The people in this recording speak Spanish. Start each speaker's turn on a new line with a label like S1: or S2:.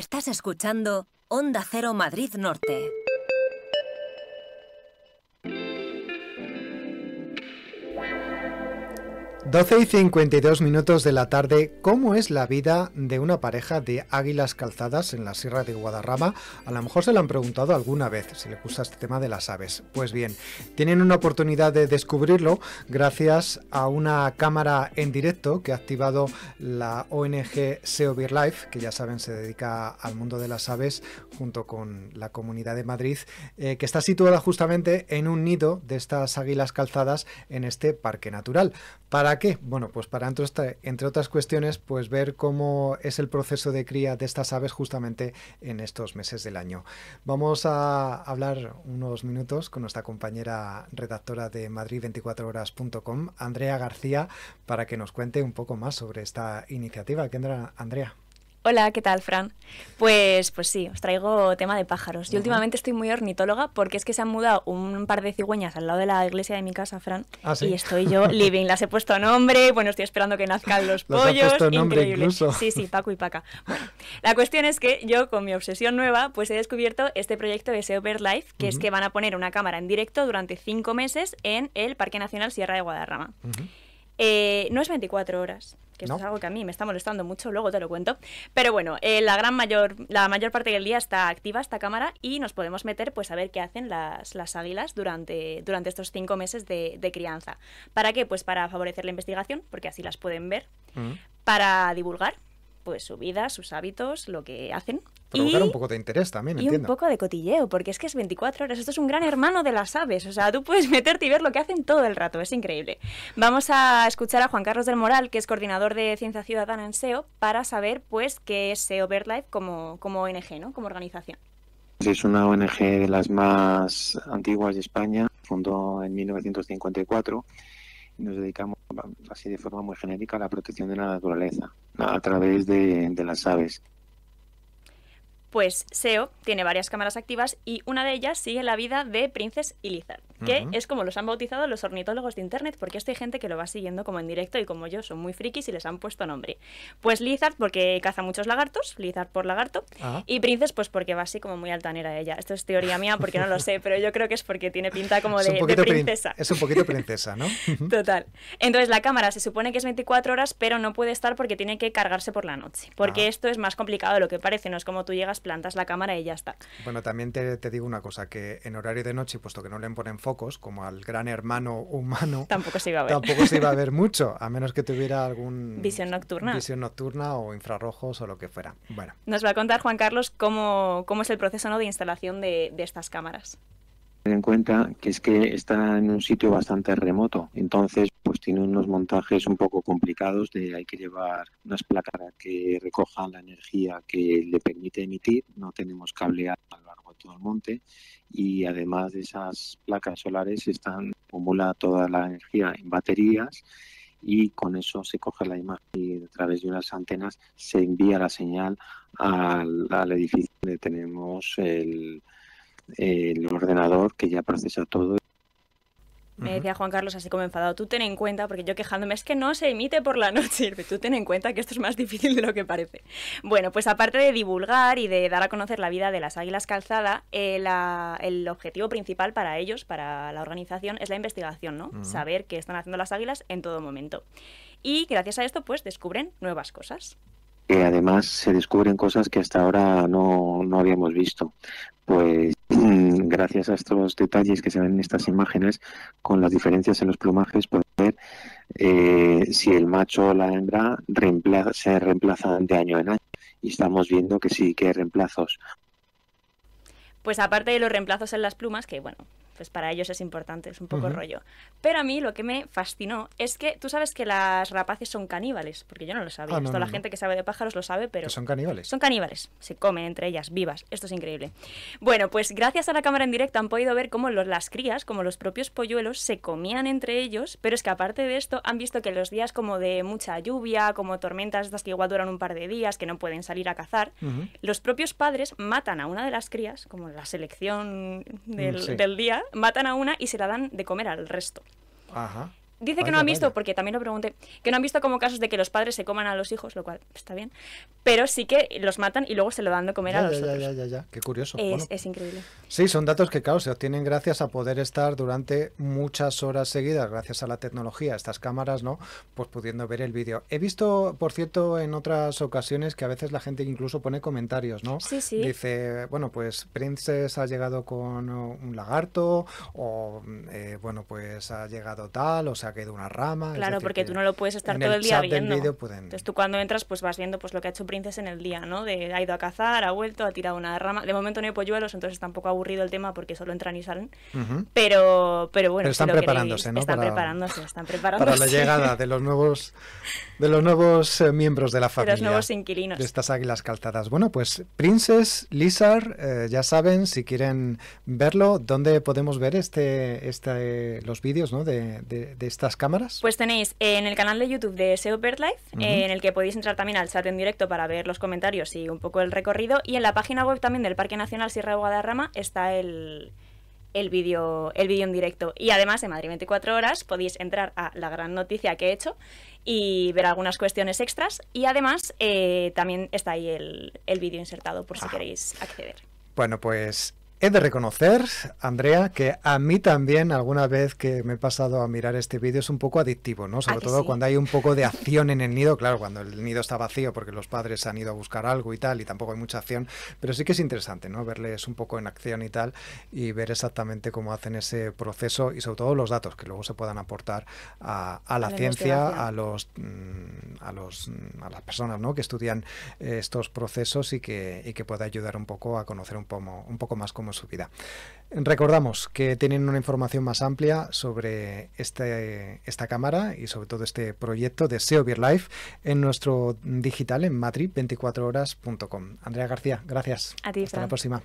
S1: Estás escuchando Onda Cero Madrid Norte.
S2: 12 y 52 minutos de la tarde, ¿cómo es la vida de una pareja de águilas calzadas en la Sierra de Guadarrama? A lo mejor se lo han preguntado alguna vez, si le gusta este tema de las aves. Pues bien, tienen una oportunidad de descubrirlo gracias a una cámara en directo que ha activado la ONG SEO Life, que ya saben se dedica al mundo de las aves junto con la Comunidad de Madrid, eh, que está situada justamente en un nido de estas águilas calzadas en este parque natural. Para qué? Bueno, pues para entre otras cuestiones, pues ver cómo es el proceso de cría de estas aves justamente en estos meses del año. Vamos a hablar unos minutos con nuestra compañera redactora de madrid24horas.com, Andrea García, para que nos cuente un poco más sobre esta iniciativa. ¿Qué Andrea?
S1: Hola, ¿qué tal, Fran? Pues, pues sí, os traigo tema de pájaros. Yo últimamente estoy muy ornitóloga porque es que se han mudado un par de cigüeñas al lado de la iglesia de mi casa, Fran. Ah, y estoy yo living. Las he puesto a nombre, bueno, estoy esperando que nazcan los pollos. Increíble. Sí, sí, Paco y Paca. Bueno, la cuestión es que yo, con mi obsesión nueva, pues he descubierto este proyecto de SEO Life, que es que van a poner una cámara en directo durante cinco meses en el Parque Nacional Sierra de Guadarrama. Eh, no es 24 horas, que es algo que a mí me está molestando mucho, luego te lo cuento. Pero bueno, eh, la gran mayor, la mayor parte del día está activa esta cámara y nos podemos meter pues a ver qué hacen las, águilas durante, durante estos cinco meses de, crianza. ¿Para qué? Pues para favorecer la investigación, porque así las pueden ver, mm. para divulgar, pues su vida, sus hábitos, lo que hacen.
S2: y, un poco de interés también, y un poco
S1: de cotilleo, porque es que es 24 horas. Esto es un gran hermano de las aves. O sea, tú puedes meterte y ver lo que hacen todo el rato. Es increíble. Vamos a escuchar a Juan Carlos del Moral, que es coordinador de Ciencia Ciudadana en SEO, para saber pues qué es SEO BirdLife como, como ONG, ¿no? Como organización.
S3: Es una ONG de las más antiguas de España. Fundó en 1954 nos dedicamos así de forma muy genérica a la protección de la naturaleza a través de, las aves.
S1: Pues SEO tiene varias cámaras activas y una de ellas sigue la vida de Princes y que es como los han bautizado los ornitólogos de Internet, porque esto hay gente que lo va siguiendo como en directo y como yo son muy frikis y les han puesto nombre. Pues Lizard porque caza muchos lagartos, Lizard por lagarto, ah. y Princess pues porque va así como muy altanera ella. Esto es teoría mía porque no lo sé, pero yo creo que es porque tiene pinta como de, princesa. es un poquito
S2: princesa, ¿no?
S1: Total. Entonces la cámara se supone que es 24 horas, pero no puede estar porque tiene que cargarse por la noche, porque ah. esto es más complicado de lo que parece, no es como tú llegas, plantas la cámara y ya está.
S2: Bueno, también te, te digo una cosa, que en horario de noche, puesto que no le ponen como al gran hermano humano, tampoco se iba a ver, tampoco se iba a ver mucho, a menos que tuviera algún... Visión nocturna. nocturna o infrarrojos o lo que fuera. Bueno.
S1: Nos va a contar Juan Carlos cómo, cómo es el proceso ¿no? de instalación de, estas cámaras.
S3: Ten en cuenta que es que está en un sitio bastante remoto, entonces pues tiene unos montajes un poco complicados de hay que llevar unas placas que recojan la energía que le permite emitir, no tenemos cableado todo el monte y además de esas placas solares están acumula toda la energía en baterías y con eso se coge la imagen y a través de unas antenas se envía la señal al, al edificio donde tenemos el, el ordenador que ya procesa todo
S1: me decía Juan Carlos así como enfadado, tú ten en cuenta, porque yo quejándome es que no se emite por la noche, tú ten en cuenta que esto es más difícil de lo que parece. Bueno, pues aparte de divulgar y de dar a conocer la vida de las águilas calzada, eh, el objetivo principal para ellos, para la organización, es la investigación, ¿no? Saber qué están haciendo las águilas en todo momento. Y gracias a esto, pues descubren nuevas cosas.
S3: Eh, además, se descubren cosas que hasta ahora no, no habíamos visto. Pues Mm, gracias a estos detalles que se ven en estas imágenes, con las diferencias en los plumajes, podemos ver eh, si el macho o la hembra se reemplazan de año en año. Y estamos viendo que sí que hay reemplazos.
S1: Pues aparte de los reemplazos en las plumas, que bueno, pues para ellos es importante, es un poco rollo. Pero a mí lo que me fascinó es que tú sabes que las rapaces son caníbales, porque yo no lo sabía. Ah, esto la gente que sabe de pájaros lo sabe, pero... son caníbales. Son caníbales, se comen entre ellas vivas. Esto es increíble. Bueno, pues gracias a la cámara en directo han podido ver cómo los, las crías, como los propios polluelos, se comían entre ellos, pero es que aparte de esto han visto que los días como de mucha lluvia, como tormentas estas que igual duran un par de días, que no pueden salir a cazar, los propios padres matan a una de las crías, como la selección del día, matan a una y se la dan de comer al resto. Ajá. Dice que no han visto, porque también lo pregunté, que no han visto como casos de que los padres se coman a los hijos, lo cual está bien, pero sí que los matan y luego se lo dan de comer a los otros.
S2: Ya, ya, ya, qué curioso. Es, increíble. Sí, son datos que, claro, se obtienen gracias a poder estar durante muchas horas seguidas, gracias a la tecnología, estas cámaras, ¿no? Pues pudiendo ver el vídeo. He visto, por cierto, en otras ocasiones que a veces la gente incluso pone comentarios, ¿no? Dice, bueno, pues Princess ha llegado con uh, un lagarto, o, mm, eh, bueno, pues ha llegado tal, o sea, queda una rama. Claro, porque tú no lo puedes estar todo el, día viendo. Entonces
S1: tú cuando entras pues vas viendo pues lo que ha hecho Princes en el día, ¿no? De, ha ido a cazar, ha vuelto, ha tirado una rama. De momento no hay polluelos, entonces está un poco aburrido el tema porque solo entran y salen. pero, pero bueno, están preparándose, ¿no? Están preparándose, están preparándose. Para la llegada de
S2: los nuevos, de los nuevos eh, miembros de la familia. De los nuevos
S1: inquilinos. De estas
S2: águilas calzadas. Bueno, pues Princess, Lizard, eh, ya saben, si quieren verlo, ¿dónde podemos ver este, este los vídeos ¿no? de, de este estas cámaras?
S1: Pues tenéis en el canal de YouTube de SEO Birdlife, eh, en el que podéis entrar también al chat en directo para ver los comentarios y un poco el recorrido. Y en la página web también del Parque Nacional Sierra de Guadarrama está el, vídeo el vídeo en directo. Y además, en Madrid 24 horas podéis entrar a la gran noticia que he hecho y ver algunas cuestiones extras. Y además, eh, también está ahí el, vídeo insertado por si ah. queréis acceder.
S2: Bueno, pues He de reconocer, Andrea, que a mí también alguna vez que me he pasado a mirar este vídeo es un poco adictivo, ¿no? Sobre todo cuando hay un poco de acción en el nido, claro, cuando el nido está vacío porque los padres han ido a buscar algo y tal y tampoco hay mucha acción, pero sí que es interesante, ¿no? Verles un poco en acción y tal y ver exactamente cómo hacen ese proceso y sobre todo los datos que luego se puedan aportar a, la ciencia, a los, mm, a los mm, a las personas, ¿no? Que estudian eh, estos procesos y que, y que pueda ayudar un poco a conocer un poco, un poco más cómo su vida. Recordamos que tienen una información más amplia sobre este, esta cámara y sobre todo este proyecto de SEO Beer Life en nuestro digital en madrid24horas.com. Andrea García, gracias. Hasta la próxima.